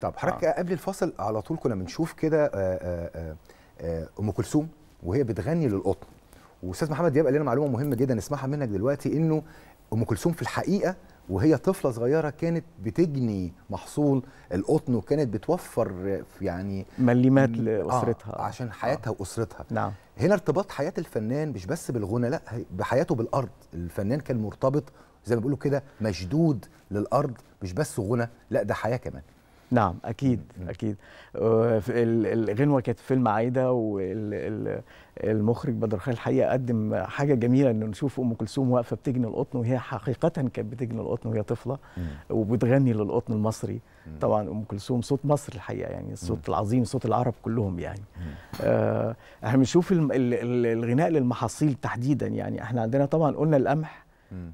طب حضرتك آه. قبل الفاصل على طول كنا بنشوف كده آه، آه، آه، ام كلثوم وهي بتغني للقطن واستاذ محمد دياب قال لنا معلومه مهمه جدا نسمعها منك دلوقتي انه ام كلثوم في الحقيقه وهي طفله صغيره كانت بتجني محصول القطن وكانت بتوفر يعني مليمات لاسرتها آه عشان حياتها آه. واسرتها نعم هنا ارتباط حياه الفنان مش بس بالغنى لا بحياته بالارض الفنان كان مرتبط زي ما بيقولوا كده مشدود للارض مش بس غنى لا ده حياه كمان نعم اكيد اكيد آه، الغنوه كانت فيلم عايده والمخرج بدر خالد الحقيقه قدم حاجه جميله ان نشوف ام كلثوم واقفه بتجني القطن وهي حقيقه كانت بتجني القطن وهي طفله وبتغني للقطن المصري طبعا ام كلثوم صوت مصر الحقيقه يعني الصوت العظيم صوت العرب كلهم يعني آه احنا بنشوف الغناء للمحاصيل تحديدا يعني احنا عندنا طبعا قلنا القمح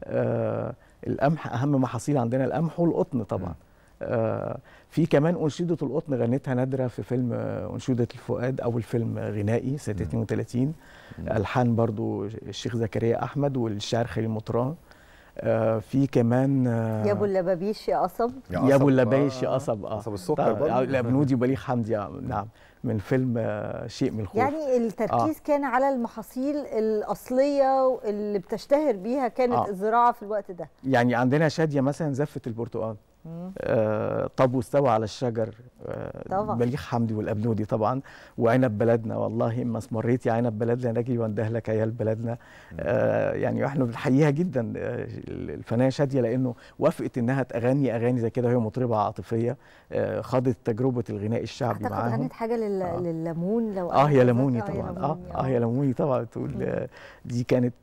آه القمح اهم محاصيل عندنا القمح والقطن طبعا آه، في كمان أنشودة القطن غنتها نادرة في فيلم آه، أنشودة الفؤاد أول فيلم غنائي سنة 32 ألحان برضو الشيخ زكريا أحمد والشاعر خليل مطران آه، في كمان يا ابو اللبابيش يا قصب يا ابو اللبابيش يا قصب اه قصب السكر طيب، برضه بنودي وبليغ حمدي نعم من فيلم شيء من الخوف يعني التركيز آه. كان على المحاصيل الاصليه اللي بتشتهر بيها كانت آه. الزراعه في الوقت ده يعني عندنا شاديه مثلا زفه البرتقال آه طب واستوى على الشجر آه طبعا بليغ حمدي والابنودي طبعا وعنب بلدنا والله اما مريت يا عنب بلدنا نجي وانده لك يا بلدنا آه يعني احنا بنحييها جدا آه، الفنانه شاديه لانه وافقت انها تغني اغاني زي كده وهي مطربه عاطفيه آه، خاضت تجربه الغناء الشعبي معاها اعتقد غنت حاجه لل... آه للليمون لو اه يا ليموني آه، طبعا اه اه يا ليموني طبعا تقول دي كانت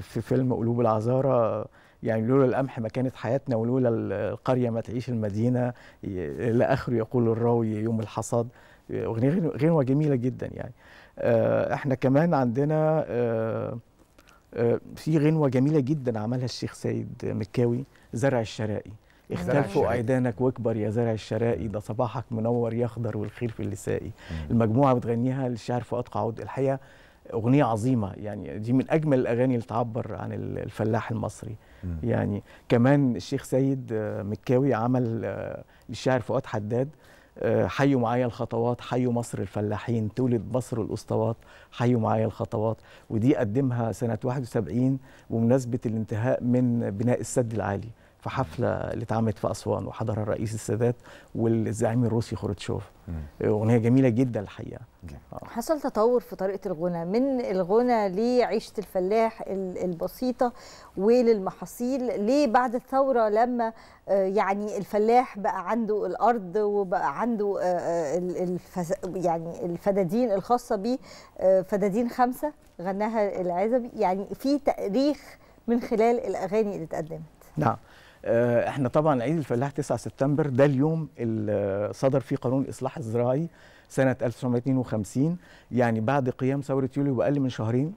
في فيلم قلوب العذاره يعني لولا القمح ما كانت حياتنا ولولا القرية ما تعيش المدينة إلى آخره يقول الراوي يوم الحصاد أغنية غنوة جميلة جدا يعني آه، احنا كمان عندنا آه، آه، في غنوة جميلة جدا عملها الشيخ سيد مكاوي زرع الشرائي اختلفوا أيدانك واكبر يا زرع الشرائي ده صباحك منور يخضر والخير في اللسائي المجموعة بتغنيها للشاعر فؤاد قعود الحقيقة أغنية عظيمة يعني دي من أجمل الأغاني اللي تعبر عن الفلاح المصري يعني كمان الشيخ سيد آه، مكاوي عمل آه، للشاعر فؤاد حداد آه، حيوا معايا الخطوات حيوا مصر الفلاحين تولد مصر الاسطوات حيوا معايا الخطوات ودي قدمها سنه 71 بمناسبه الانتهاء من بناء السد العالي في حفله اللي اتعملت في اسوان وحضرها الرئيس السادات والزعيم الروسي خروتشوف اغنيه جميله جدا الحقيقه آه. حصل تطور في طريقه الغنى من الغنى لعيشه الفلاح البسيطه وللمحاصيل ليه بعد الثوره لما آه، يعني الفلاح بقى عنده الارض وبقى عنده آه، الفز... يعني الفدادين الخاصه بيه فدادين خمسه غناها العزبي يعني في تاريخ من خلال الاغاني اللي اتقدمت نعم آه، احنا طبعا عيد الفلاح 9 سبتمبر ده اليوم اللي صدر فيه قانون الاصلاح الزراعي سنه 1952 يعني بعد قيام ثوره يوليو باقل من شهرين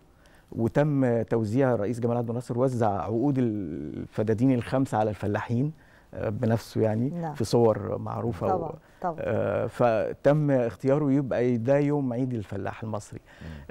وتم توزيع الرئيس جمال عبد الناصر وزع عقود الفدادين الخمسه على الفلاحين بنفسه يعني نعم. في صور معروفه طبعا. و... طبعا. آه فتم اختياره يبقى ده يوم عيد الفلاح المصري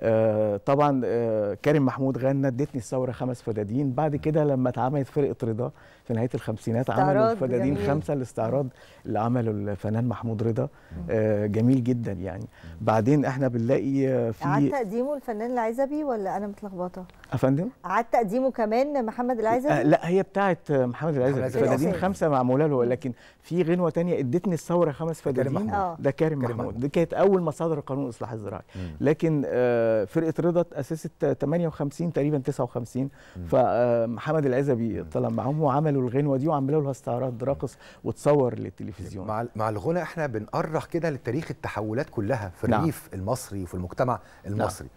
آه طبعا آه كريم محمود غنى ادتني الثوره خمس فدادين بعد كده لما اتعملت فرقه رضا في نهايه الخمسينات عملوا الفدادين جميل. خمسه الاستعراض اللي عمله الفنان محمود رضا آه جميل جدا يعني بعدين احنا بنلاقي آه، في عن تقديمه الفنان العزبي ولا انا متلخبطه افندم عاد تقديمه كمان محمد العزيز آه لا هي بتاعت محمد العزيز فدادين خمسه معموله له لكن في غنوه تانية ادتني الثوره خمس فدادين ده كارم محمود. محمود دي كانت اول مصادر قانون الاصلاح الزراعي لكن آه فرقه رضا اسست 58 تقريبا 59 فمحمد العزبي طلع معاهم وعملوا الغنوه دي وعملوا لها استعراض راقص وتصور للتلفزيون مع مع الغنى احنا بنأرخ كده للتاريخ التحولات كلها في نعم. الريف نعم. المصري وفي المجتمع نعم. المصري نعم.